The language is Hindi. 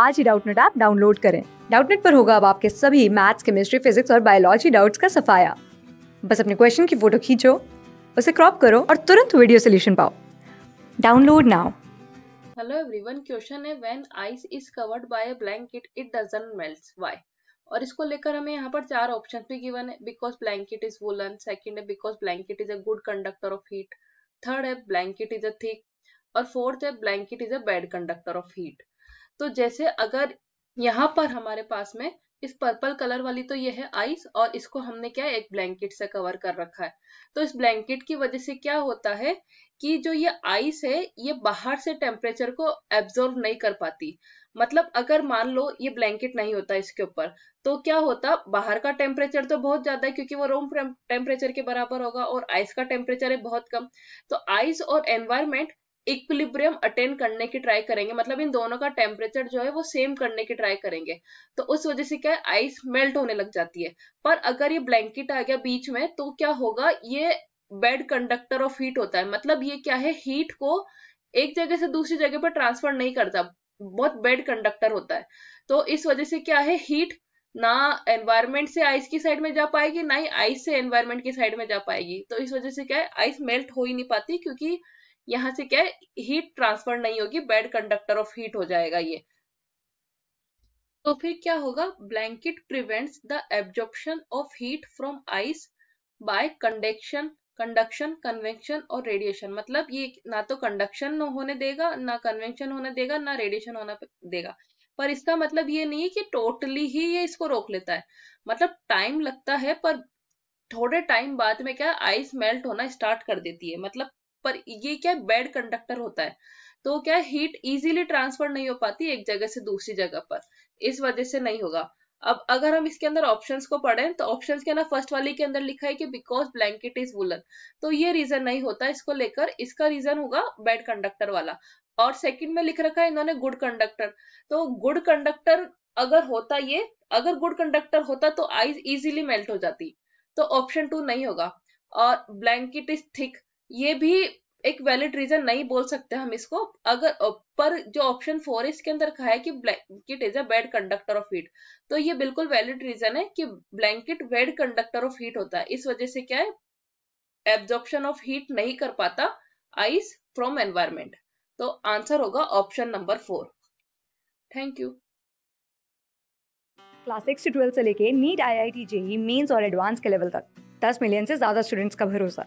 आज ही डाउटनेट ऐप डाउनलोड करें डाउटनेट पर होगा अब आपके सभी मैथ्स केमिस्ट्री फिजिक्स और बायोलॉजी डाउट्स का सफाया बस अपने क्वेश्चन की फोटो खींचो उसे क्रॉप करो और तुरंत वीडियो सोल्यूशन पाओ download now hello everyone question है when ice is covered by a blanket it doesn't melts why और इसको लेकर हमें यहाँ पर चार ऑप्शन भी गिवन है because blanket is woollen second है because blanket is a good conductor of heat third है ब्लैंकेट इज अ थिक और फोर्थ है blanket is a bad conductor of heat तो जैसे अगर यहाँ पर हमारे पास में इस पर्पल कलर वाली तो ये है आइस और इसको हमने क्या एक ब्लैंकेट से कवर कर रखा है तो इस ब्लैंकेट की वजह से क्या होता है कि जो ये आइस है ये बाहर से टेम्परेचर को एब्जॉर्व नहीं कर पाती मतलब अगर मान लो ये ब्लैंकेट नहीं होता इसके ऊपर तो क्या होता बाहर का टेम्परेचर तो बहुत ज्यादा है क्योंकि वो रूम टेम्परेचर के बराबर होगा और आइस का टेम्परेचर है बहुत कम तो आइस और एनवायरमेंट इक्विलिब्रियम अटेन करने की ट्राई करेंगे मतलब इन दोनों का टेम्परेचर जो है वो सेम करने की ट्राई करेंगे तो उस वजह से क्या आइस मेल्ट होने लग जाती है पर अगर ये ब्लैंकेट आ गया बीच में तो क्या होगा ये बेड कंडक्टर ऑफ हीट होता है मतलब ये क्या है हीट को एक जगह से दूसरी जगह पर ट्रांसफर नहीं करता बहुत बेड कंडक्टर होता है तो इस वजह से क्या है हीट ना एनवायरमेंट से आइस की साइड में जा पाएगी ना ही आइस से एनवायरमेंट की साइड में जा पाएगी तो इस वजह से क्या है आइस मेल्ट हो ही नहीं पाती क्योंकि यहां से क्या हीट ट्रांसफर नहीं होगी बैड कंडक्टर ऑफ हीट हो जाएगा ये तो फिर क्या होगा blanket prevents the absorption of heat from ice by conduction conduction convection और रेडिएशन मतलब ये ना तो कंडक्शन होने देगा ना कन्वेक्शन होने देगा ना रेडिएशन होना देगा पर इसका मतलब ये नहीं है कि टोटली ही ये इसको रोक लेता है मतलब टाइम लगता है पर थोड़े टाइम बाद में क्या आइस मेल्ट होना स्टार्ट कर देती है मतलब पर ये क्या बेड कंडक्टर होता है तो क्या हीट इजीली ट्रांसफर नहीं हो पाती एक जगह से दूसरी जगह पर इस वजह से नहीं होगा अब अगर हम इसके अंदर ऑप्शंस को पढ़ें तो ऑप्शंस के ना फर्स्ट वाले के अंदर लिखा है कि बिकॉज ब्लैंकेट इज वुलन तो ये रीजन नहीं होता इसको लेकर इसका रीजन होगा बेड कंडक्टर वाला और सेकंड में लिख रखा है इन्होंने गुड कंडक्टर तो गुड कंडक्टर अगर होता ये अगर गुड कंडक्टर होता तो आइज इजिली मेल्ट हो जाती तो ऑप्शन टू नहीं होगा और ब्लैंकेट इज थिक ये भी एक वैलिड रीजन नहीं बोल सकते हम इसको अगर पर जो ऑप्शन फोर है इसके अंदर कहा है कि blanket is a bad conductor of heat तो ये बिल्कुल वैलिड रीजन है कि blanket bad conductor of heat होता है इस वजह से क्या है एब्जॉर्प्शन ऑफ हीट नहीं कर पाता आइस फ्रॉम एनवायरमेंट तो आंसर होगा option number four thank you class six से ट्वेल्थ से लेके NEET I I T JEE mains और एडवांस के लेवल तक दस मिलियन से ज़्यादा स्टूडेंट्स का भरोसा